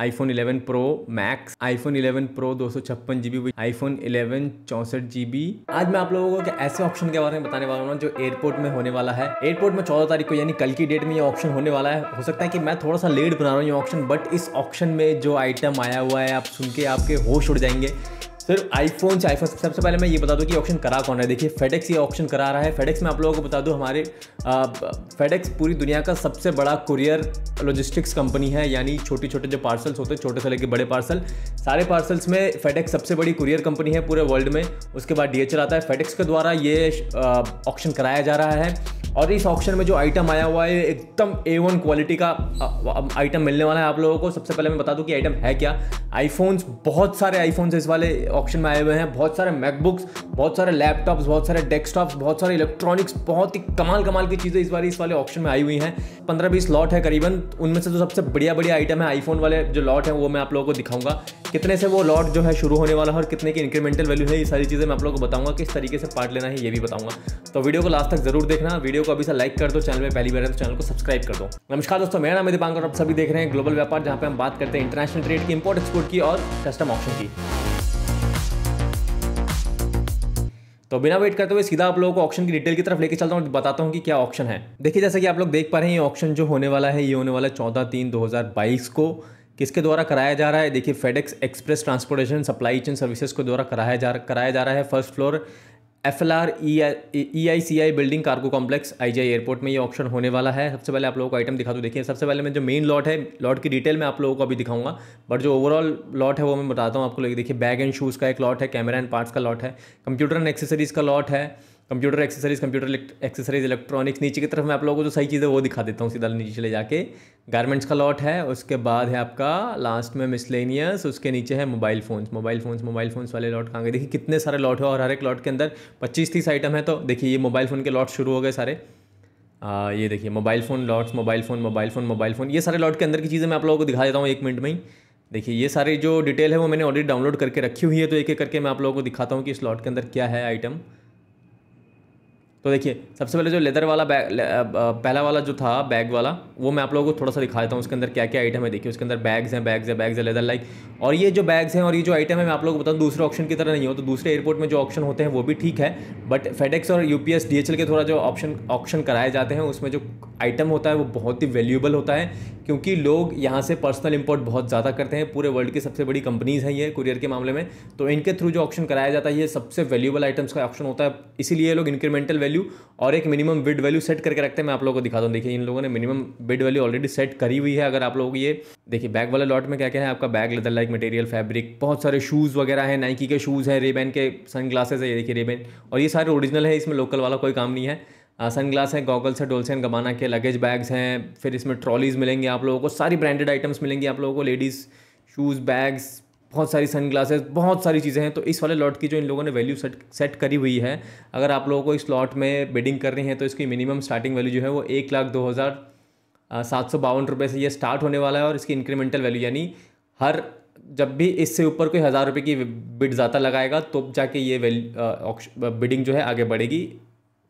iPhone 11 pro max iPhone 11 pro दो सौ छप्पन जी बी आईफोन इलेवन चौसठ जी बी आज मैं आप लोगों को ऐसे ऑप्शन के बारे में बताने वाला हूँ जो एयरपोर्ट में होने वाला है एयरपोर्ट में चौदह तारीख को यानी कल की डेट में ये ऑप्शन होने वाला है हो सकता है कि मैं थोड़ा सा लेट बना रहा हूँ ये ऑप्शन बट इस ऑप्शन में जो आइटम आया हुआ है आप सुन के आपके होश उड़ जाएंगे फिर आईफोन से आईफोन सबसे पहले मैं ये बता दूं कि ऑप्शन करा कौन है देखिए फेडेक्स ये ऑप्शन करा रहा है फेडेक्स में आप लोगों को बता दूं हमारे फेडेक्स पूरी दुनिया का सबसे बड़ा कुरियर लॉजिस्टिक्स कंपनी है यानी छोटे छोटे जो पार्सल्स होते हैं छोटे से लेकर बड़े पार्सल सारे पार्सल्स में फेडेक्स सबसे बड़ी कुरियर कंपनी है पूरे वर्ल्ड में उसके बाद डी आता है फेडेक्स के द्वारा ये ऑप्शन कराया जा रहा है और इस ऑप्शन में जो आइटम आया हुआ है एकदम ए वन क्वालिटी का आइटम मिलने वाला है आप लोगों को सबसे पहले मैं बता दूं कि आइटम है क्या आईफोन्स बहुत सारे आईफोन्स इस वाले ऑप्शन में आए हुए हैं बहुत सारे मैकबुक्स बहुत सारे लैपटॉप्स बहुत सारे डेस्कटॉप्स बहुत सारे इलेक्ट्रॉनिक्स बहुत ही कमाल कमाल की चीज़ें इस बार इस वाले ऑप्शन में आई हुई हैं पंद्रह बीस लॉट है करीबन उनमें से जो सबसे बढ़िया बढ़िया आइटम है आईफोन वाले जो लॉट है वो मैं आप लोगों को दिखाऊंगा कितने से वो लॉट जो है शुरू होने वाला है और कितने की इंक्रीमेंटल वैल्यू है ये सारी चीज़ें मैं आप लोगों को बताऊंगा किस तरीके से पार्ट लेना है ये भी बताऊंगा तो वीडियो को लास्ट तक जरूर देखना वीडियो को अभी से लाइक कर दो चैनल में पहली बार है तो चैनल को सब्सक्राइब कर दो नमस्कार दोस्तों मेरा नाम दीपांकर आप सभी देख रहे हैं ग्लोबल व्यापार जहाँ पर हम बात करते हैं इंटरनेशनल ट्रेड की इम्पोर्ट एक्सपोर्ट की और कस्टम ऑप्शन की तो बिना वेट करते हुए सीधा आप लोगों को ऑप्शन की डिटेल की तरफ लेके चलता हूँ बताता हूँ कि क्या ऑप्शन है देखिए जैसा कि आप लोग देख पा रहे हैं ये ऑप्शन जो होने वाला है ये होने वाला है चौदह तीन दो को किसके द्वारा कराया जा रहा है देखिए FedEx express transportation supply chain services के द्वारा कराया जा कराया जा रहा है first floor F L R E I C I building cargo complex I G I airport में ये ऑप्शन होने वाला है सबसे पहले आप लोगों को आइटम दिखा दो देखिए सबसे पहले मैं जो मेन लॉट है लॉट की डिटेल मैं आप लोगों को अभी दिखाऊंगा बट जो ओवरऑल लॉट है वो मैं बताता हूँ आपको देखिए बैग एंड शूज़ का एक लॉट है कैमरा एंड पार्ट्स का लॉट है कंप्यूटर एंड एक्सेसरीज़ का लॉट है computer accessories computer accessories electronics नीचे की तरफ मैं आप लोगों को जो सही चीज़ है वो दिखा देता हूँ सीधा नीचे चले जाके गारमेंट्स का लॉट है उसके बाद है आपका लास्ट में मिसलेनियस उसके नीचे है mobile phones mobile phones mobile phones वाले लॉट कहाँ गए देखिए कितने सारे लॉट है और हर एक लॉट के अंदर पच्चीस तीस आइटम है तो देखिए ये मोबाइल फ़ोन के लॉट शुरू हो गए सारे आ, ये देखिए mobile phone lots mobile phone mobile phone mobile phone ये सारे लॉट के अंदर की चीज़ें मैं आप लोगों को दिखा देता हूँ एक मिनट में ही देखिए ये सारी जो डिटेल है वो मैंने ऑलरेडी डाउनलोड करके रखी हुई है तो एक एक करके मैं आप लोगों को दिखाता हूँ कि इस लॉट के अंदर क्या है आइटम तो देखिए सबसे पहले जो लेदर वाला बैग पहला वाला जो था बैग वाला वो मैं आप लोगों को थोड़ा सा दिखा देता हूँ उसके अंदर क्या क्या आइटम है देखिए उसके अंदर बैग्स हैं बैग्स हैं बैग्स है लेदर लाइक और ये जो बैग्स हैं और ये जो आइटम है मैं आप लोगों को बताऊँ दूसरे ऑप्शन की तरह नहीं हो तो दूसरे एयरपोर्ट में जो ऑप्शन होते हैं वो भी ठीक है बट फेडेक्स और यू पी के थोड़ा जो ऑप्शन ऑप्शन कराए जाते हैं उसमें जो आइटम होता है वो बहुत ही वैल्यूबल होता है क्योंकि लोग यहाँ से पर्सनल इंपोर्ट बहुत ज़्यादा करते हैं पूरे वर्ल्ड की सबसे बड़ी कंपनीज़ हैं ये कुरियर के मामले में तो इनके थ्रू जो ऑप्शन कराया जाता है ये सबसे वैल्यूबल आइटम्स का ऑप्शन होता है इसीलिए लोग इंक्रीमेंटल वैल्यू और एक मिनिमम विड वैल्यू सेट करके रखते हैं मैं आप लोगों को दिखा दूँ देखिए इन लोगों ने minimum bid value already set करी हुई है अगर आप लोग ये देखिए बैग वाले लॉट में क्या क्या है आपका bag leather like material fabric बहुत सारे शूज़ वगैरह हैं नाइकी के शूज़ हैं रेबैन के सन ग्लासेज है ये देखिए रेबैन और ये सारे ओरिजिनल है इसमें लोकल वाला कोई काम नहीं है सन ग्लास है गॉगल्स है एंड गबाना के लगेज बैग्स हैं फिर इसमें ट्रॉलीज़ मिलेंगी आप लोगों को सारी ब्रांडेड आइटम्स मिलेंगी आप लोगों को लेडीज़ शूज़ बैग्स बहुत सारी सन ग्लासेस बहुत सारी चीज़ें हैं तो इस वाले लॉट की जो इन लोगों ने वैल्यू सेट सेट करी हुई है अगर आप लोगों को इस लॉट में बिडिंग करनी है तो इसकी मिनिमम स्टार्टिंग वैल्यू जो है वो एक लाख दो हज़ार सात सौ बावन रुपये से ये स्टार्ट होने वाला है और इसकी इंक्रीमेंटल वैल्यू यानी हर जब भी इससे ऊपर कोई हज़ार रुपये की बिड ज़्यादा लगाएगा तो जाके ये वैल्यू बिडिंग जो है आगे बढ़ेगी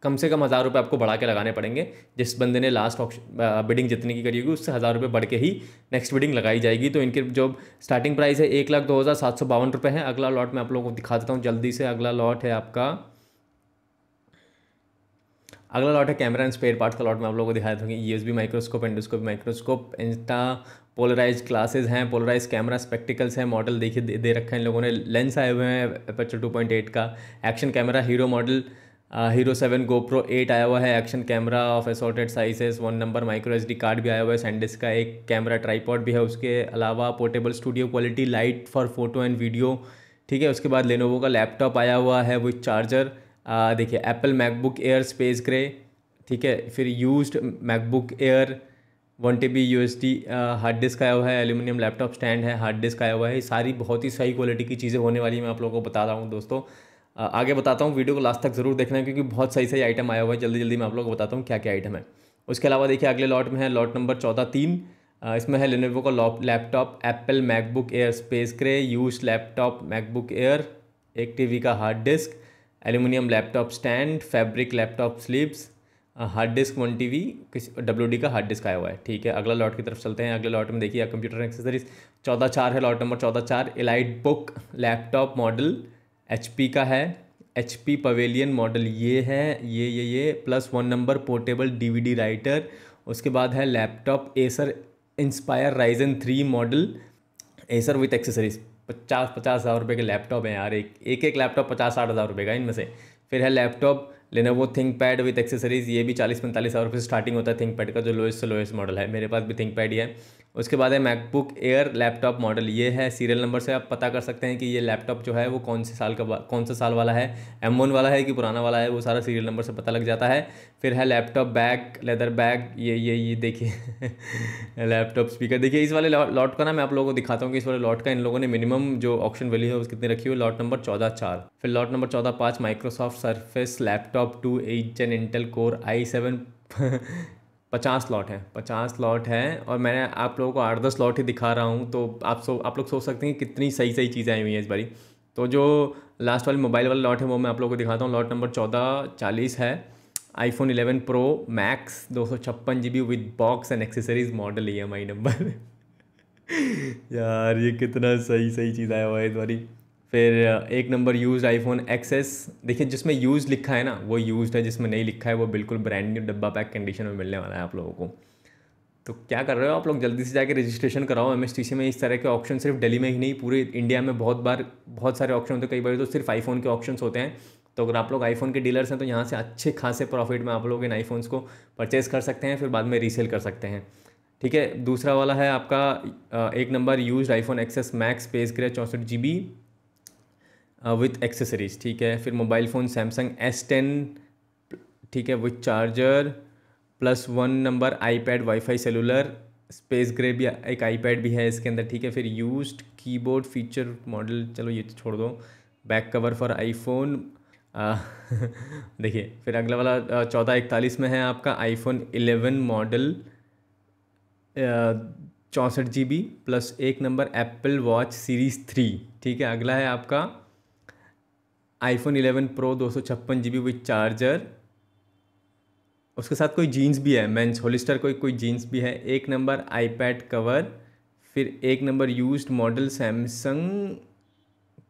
कम से कम हज़ार रुपये आपको बढ़ा के लगाने पड़ेंगे जिस बंदे ने लास्ट ऑप्शन बिडिंग जितने की करी होगी उससे हज़ार रुपये बढ़ के ही नेक्स्ट बिडिंग लगाई जाएगी तो इनके जो स्टार्टिंग प्राइस है एक लाख दो हज़ार सात सौ बावन रुपये है अगला लॉट मैं आप लोगों को दिखा देता हूँ जल्दी से अगला लॉट है आपका अगला लॉट है कैमरा एंड स्पेयर पार्ट का लॉट मैं आप लोगों को देता हूँ E S B microscope endoscope microscope insta polarize glasses हैं पोलराइज कैमरा स्पेक्टिकल्स हैं मॉडल देखिए दे, दे रखे हैं इन लोगों ने लेंस आए हुए हैं अपर्चर टू पॉइंट एट का action camera hero model hero seven GoPro eight आया हुआ है action camera of assorted sizes one number micro H card भी आया हुआ है सैंडिस का एक कैमरा ट्राईपॉड भी है उसके अलावा portable studio quality light for photo and video ठीक है उसके बाद लेनोवो का लैपटॉप आया हुआ है विथ चार्जर देखिए Apple MacBook air space grey ठीक है फिर used MacBook air one T B U S D hard disk आया हुआ है एल्यूमिनियम लैपटॉप स्टैंड है हार्ड डिस्क आया हुआ है सारी बहुत ही सही क्वालिटी की चीज़ें होने वाली मैं आप लोगों को बता रहा हूँ दोस्तों आगे बताता हूँ वीडियो को लास्ट तक ज़रूर देखना है क्योंकि बहुत सही सही आइटम आया हुआ है जल्दी जल्दी मैं आप लोगों को बताता हूँ क्या क्या आइटम है उसके अलावा देखिए अगले लॉट में है लॉट नंबर चौदह तीन इसमें है लेनोवो का laptop Apple MacBook air space grey use laptop MacBook air एक टीवी का hard disk aluminium laptop stand fabric laptop sleeves hard disk one T V W D का हार्ड डिस्क आया हुआ है ठीक है अगला लॉट की तरफ चलते हैं अगले लॉट में देखिए कंप्यूटर एक्सेसरीज चौदह चार है लॉट नंबर चौदह चार EliteBook laptop model H का है एच पी पवेलियन मॉडल ये है ये ये ये plus one number portable DVD writer उसके बाद है laptop Acer Inspire Ryzen three model Acer with accessories पचास पचास हज़ार रुपये के लैपटॉप हैं यार एक एक एक लैपटॉप पचास साठ हज़ार रुपये का इनमें से फिर है laptop Lenovo ThinkPad with accessories ये भी चालीस पैंतालीस हज़ार रुपये स्टार्टिंग होता है थिंक पैड का जो लोएस्ट से लोएस्ट मॉडल है मेरे पास भी थिंक पैड ही है उसके बाद है मैकबुक एयर लैपटॉप मॉडल ये है सीरियल नंबर से आप पता कर सकते हैं कि ये लैपटॉप जो है वो कौन से साल का कौन सा साल वाला है एम वाला है कि पुराना वाला है वो सारा सीरियल नंबर से पता लग जाता है फिर है लैपटॉप बैग लेदर बैग ये ये ये देखिए लैपटॉप स्पीकर देखिए इस वाले लॉट का ना मैं आप लोगों को दिखाता हूँ कि इस वाले लॉट का इन लोगों ने मिनिमम जो ऑप्शन वैल्यू है उस कितनी रखी हुई लॉट नंबर चौदह चार फिर लॉट नंबर चौदह पाँच Microsoft Surface laptop two eight gen Intel core I seven पचास लॉट है पचास लॉट है और मैंने आप लोगों को आठ दस लॉट ही दिखा रहा हूँ तो आप सो आप लोग सोच सकते हैं कि कितनी सही सही चीज़ें आई हुई हैं इस बारी तो जो लास्ट वाली मोबाइल वाला लॉट है वो मैं आप लोगों को दिखाता हूँ लॉट नंबर चौदह चालीस है आईफोन इलेवन प्रो मैक्स दो सौ छप्पन G B with box and accessories model E M I number यार ये कितना सही सही चीज़ आया हुआ है इस बारी फिर एक नंबर यूज आईफोन एक्सेस देखिए जिसमें यूज़ लिखा है ना वो यूज़ है जिसमें नहीं लिखा है वो बिल्कुल ब्रांड न्यू डब्बा पैक कंडीशन में मिलने वाला है आप लोगों को तो क्या कर रहे हो आप लोग जल्दी से जाके रजिस्ट्रेशन कराओ एम में इस तरह के ऑप्शन सिर्फ दिल्ली में ही नहीं पूरे इंडिया में बहुत बार बहुत सारे ऑप्शन होते हैं कई बार तो सिर्फ आईफोन के ऑप्शन होते हैं तो अगर आप लोग आईफोन के डीलर्स हैं तो यहाँ से अच्छे खासे प्रॉफिट में आप लोग इन आईफोन्स को परचेज़ कर सकते हैं फिर बाद में रीसेल कर सकते हैं ठीक है दूसरा वाला है आपका एक number use iPhone XS max space grey चौंसठ जी विथ uh, एक्सेसरीज़ ठीक है फिर mobile phone Samsung S ten ठीक है with charger plus one number iPad wifi cellular space grey भी एक आईपैड भी है इसके अंदर ठीक है फिर यूज्ड कीबोर्ड फीचर मॉडल चलो ये छोड़ दो बैक कवर फॉर आईफोन देखिए फिर अगला वाला uh, चौदह इकतालीस में है आपका आईफोन इलेवन मॉडल चौंसठ जी बी प्लस एक number Apple watch series three ठीक है अगला है आपका आईफोन 11 प्रो दो सौ छप्पन जी बी विथ चार्जर उसके साथ कोई जीन्स भी है मैंस होलिस्टर कोई कोई जीन्स भी है एक नंबर आईपैड कवर फिर एक नंबर यूज मॉडल सैमसंग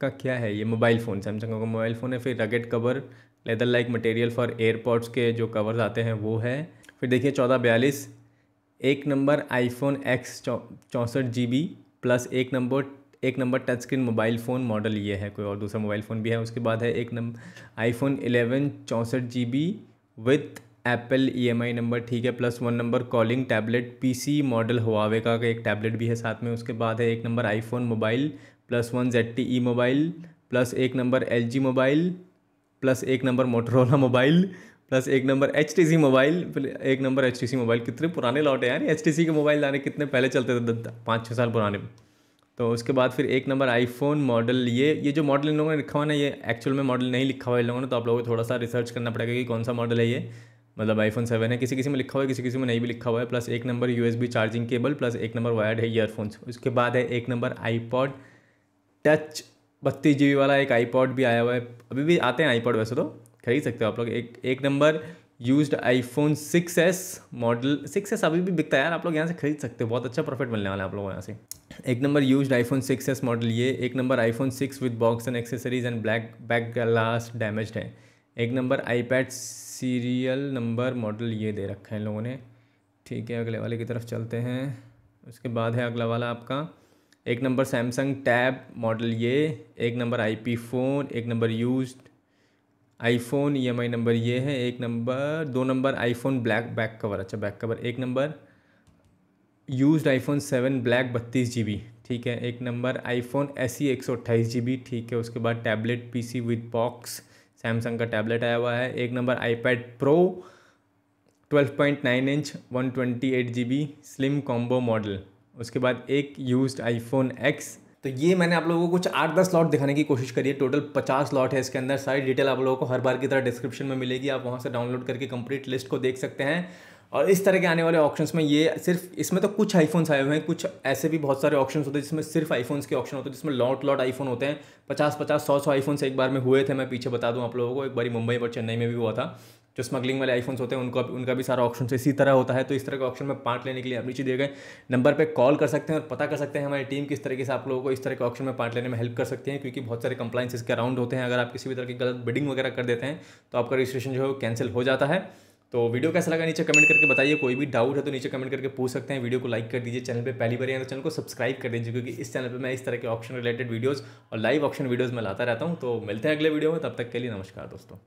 का क्या है ये मोबाइल फ़ोन सैमसंग का मोबाइल फ़ोन है फिर rugged cover leather like material for airports के जो कवर्स आते हैं वो है फिर देखिए चौदह बयालीस एक नंबर आईफोन एक्स चौंसठ जी बी प्लस एक नंबर एक number touch screen mobile phone model ये है कोई और दूसरा मोबाइल फ़ोन भी है उसके बाद है एक नंबर आईफोन एलेवन चौंसठ G B with Apple E M I number ठीक है plus one number calling tablet P C model Huawei का एक टैबलेट भी है साथ में उसके बाद है एक number iPhone mobile plus one Z T E mobile plus एक number L G mobile plus एक नंबर मोटरोला मोबाइल प्लस एक number H T C mobile एक number H T C mobile कितने पुराने लौटे यार एच टी सी के mobile लाने कितने पहले चलते थे पाँच छः साल पुराने तो उसके बाद फिर एक नंबर आईफोन मॉडल ये ये जो मॉडल इन लोगों ने लिखा हुआ ना ये एक्चुअल में मॉडल नहीं लिखा हुआ इन लोगों ने तो आप लोगों को थोड़ा सा रिसर्च करना पड़ेगा कि कौन सा मॉडल है ये मतलब आईफोन सेवन है किसी किसी में लिखा हुआ है किसी किसी में नहीं भी लिखा हुआ है प्लस एक number U charging cable plus एक नंबर वायर्ड है ईयरफोन्स उसके बाद है एक नंबर आई टच बत्तीस जी वाला एक आई भी आया हुआ है अभी भी आते हैं आई वैसे तो खरीद सकते हो आप लोग एक एक number used iPhone six S model six S अभी भी बिकता है यार आप लोग यहाँ से खरीद सकते हो बहुत अच्छा प्रॉफिट मिलने वाला है आप लोगों को यहाँ से एक number use iPhone six S model ये एक number iPhone six with box and accessories and black back glass damage है एक number iPad serial number model ये दे रखा है इन लोगों ने ठीक है अगले वाले की तरफ चलते हैं उसके बाद है अगला वाला आपका एक नंबर सैमसंग टैब मॉडल ये एक नंबर आई फ़ोन एक number use iPhone E M I number ये है एक नंबर दो number iPhone black back cover अच्छा बैक कवर एक number use iPhone seven black बत्तीस जी बी ठीक है एक नंबर आईफोन एस सी एक सौ अट्ठाईस जी बी ठीक है उसके बाद tablet P C with box Samsung का टैबलेट आया हुआ है एक number iPad pro twelve point nine inch one twenty eight G B slim combo model उसके बाद एक यूज आईफोन एक्स तो ये मैंने आप लोगों को कुछ आठ दस लॉट दिखाने की कोशिश करी है टोटल पचास लॉट है इसके अंदर सारी डिटेल आप लोगों को हर बार की तरह डिस्क्रिप्शन में मिलेगी आप वहाँ से डाउनलोड करके कंप्लीट लिस्ट को देख सकते हैं और इस तरह के आने वाले ऑप्शंस में ये सिर्फ इसमें तो कुछ आईफोन्स आए हुए हैं कुछ ऐसे भी बहुत सारे ऑप्शन होते हैं जिसमें सिर्फ आईफोन्स के ऑप्शन होते हैं जिसमें लॉट लॉट आईफोन होते हैं पचास पचास सौ सौ आईफोन्स एक बार में हुए थे मैं पीछे बता दूँ आप लोगों को एक बार मुंबई और चेन्नई में भी हुआ था जो स्मगलिंग वाले आईफोन्स होते हैं उनका उनका भी सारा ऑप्शन इसी तरह होता है तो इस तरह के ऑप्शन में पार्ट लेने के लिए आप नीचे दिए गए नंबर पर कॉल कर सकते हैं और पता कर सकते हैं हमारी टीम किस तरीके से आप लोगों को इस तरह के ऑप्शन में पार्ट लेने में हेल्प कर सकते हैं क्योंकि बहुत सारे कंप्लाइंस इसके अराउंड होते हैं अगर आप किसी भी तरह की गलत बिडिंग वगैरह कर देते हैं तो आपका रजिस्ट्रेशन जो है वो कैंसिल हो जाता है तो वीडियो कैसा लगा नीचे कमेंट करके बताइए कोई भी डाउट है तो नीचे कमेंट करके पूछ सकते हैं वीडियो को लाइक कर दीजिए चैनल पे पहली बार आए तो चैनल को सब्सक्राइब कर दीजिए क्योंकि इस चैनल पे मैं इस तरह के ऑप्शन रिलेटेड वीडियोस और लाइव ऑप्शन वीडियोस में लाता रहता हूँ तो मिलते हैं अगले वीडियो में तब तक के लिए नमस्कार दोस्तों